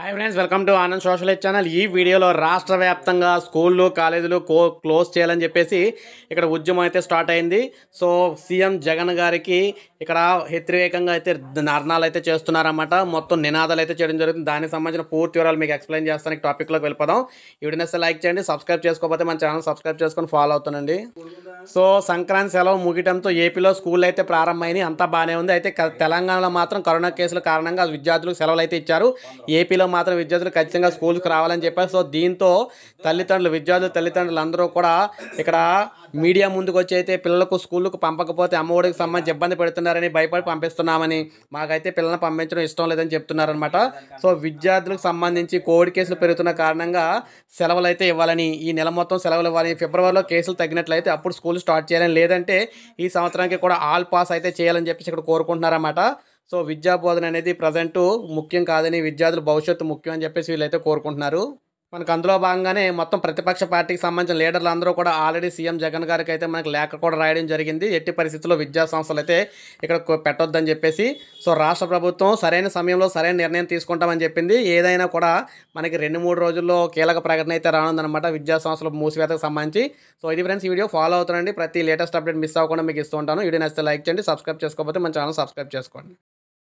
hi friends welcome to Anand social channel ఈ వీడియోలో రాష్ట్ర వ్యాప్తంగా స్కూళ్ళు కాలేజీలు కో క్లోజ్ చేయాలని చెప్పేసి ఇక్కడ ఉద్యమం అయితే స్టార్ట్ అయింది సో సీఎం జగన్ గారికి ఇక్కడ వ్యతిరేకంగా అయితే నరణాలు అయితే చేస్తున్నారన్నమాట మొత్తం నినాదాలు అయితే చేయడం జరుగుతుంది దానికి సంబంధించిన పూర్తి వివరాలు మీకు ఎక్స్ప్లెయిన్ చేస్తాను టాపిక్లోకి వెళ్ళిపోదాం వీడియోనేస్తే లైక్ చేయండి సబ్స్క్రైబ్ చేసుకోకపోతే మన ఛానల్ సబ్స్క్రైబ్ చేసుకొని ఫాలో అవుతానండి సో సంక్రాంతి సెలవు ముగియడంతో ఏపీలో స్కూల్ అయితే ప్రారంభమైంది అంతా బాగానే ఉంది అయితే తెలంగాణలో మాత్రం కరోనా కేసుల కారణంగా విద్యార్థులకు సెలవులు అయితే ఇచ్చారు ఏపీలో సమయంలో మాత్రం విద్యార్థులు ఖచ్చితంగా స్కూల్కి రావాలని చెప్పారు సో దీంతో తల్లిదండ్రులు విద్యార్థులు తల్లిదండ్రులు అందరూ కూడా ఇక్కడ మీడియా ముందుకు వచ్చి అయితే పిల్లలకు స్కూల్కు పంపకపోతే అమ్మఒడికి సంబంధించి ఇబ్బంది పెడుతున్నారని భయపడి పంపిస్తున్నామని మాకైతే పిల్లల్ని పంపించడం ఇష్టం లేదని చెప్తున్నారనమాట సో విద్యార్థులకు సంబంధించి కోవిడ్ కేసులు పెరుగుతున్న కారణంగా సెలవులు అయితే ఇవ్వాలని ఈ నెల మొత్తం సెలవులు ఇవ్వాలని ఫిబ్రవరిలో కేసులు తగ్గినట్లయితే అప్పుడు స్కూల్ స్టార్ట్ చేయాలని లేదంటే ఈ సంవత్సరానికి కూడా ఆల్ పాస్ అయితే చేయాలని చెప్పేసి ఇక్కడ కోరుకుంటున్నారన్నమాట సో విద్యా బోధన అనేది ప్రజెంటు ముఖ్యం కాదని విద్యార్థుల భవిష్యత్తు ముఖ్యం అని చెప్పేసి వీళ్ళైతే కోరుకుంటున్నారు మనకు అందులో భాగంగానే మొత్తం ప్రతిపక్ష పార్టీకి సంబంధించిన లీడర్లు అందరూ కూడా ఆల్రెడీ సీఎం జగన్ గారికి అయితే మనకు లేఖ కూడా రాయడం జరిగింది ఎట్టి పరిస్థితుల్లో విద్యా సంస్థలు అయితే ఇక్కడ పెట్టొద్దని చెప్పేసి సో రాష్ట్ర ప్రభుత్వం సరైన సమయంలో సరైన నిర్ణయం తీసుకుంటామని చెప్పింది ఏదైనా కూడా మనకి రెండు మూడు రోజుల్లో కీలక ప్రకటన అయితే రానుందనమాట విద్యా సంస్థల మూసివేతకు సంబంధించి సో ఇది ఫ్రెండ్స్ ఈ వీడియో ఫాలో అవుతుందండి ప్రతి లేటెస్ట్ అప్డేట్ మిస్ అవ్వకుండా మీకు ఇస్తూ ఉంటాను వీడియో నచ్చితే లైక్ చేయండి సబ్స్క్రైబ్ చేసుకోకపోతే మన ఛానల్ సబ్స్క్రైబ్ చేసుకోండి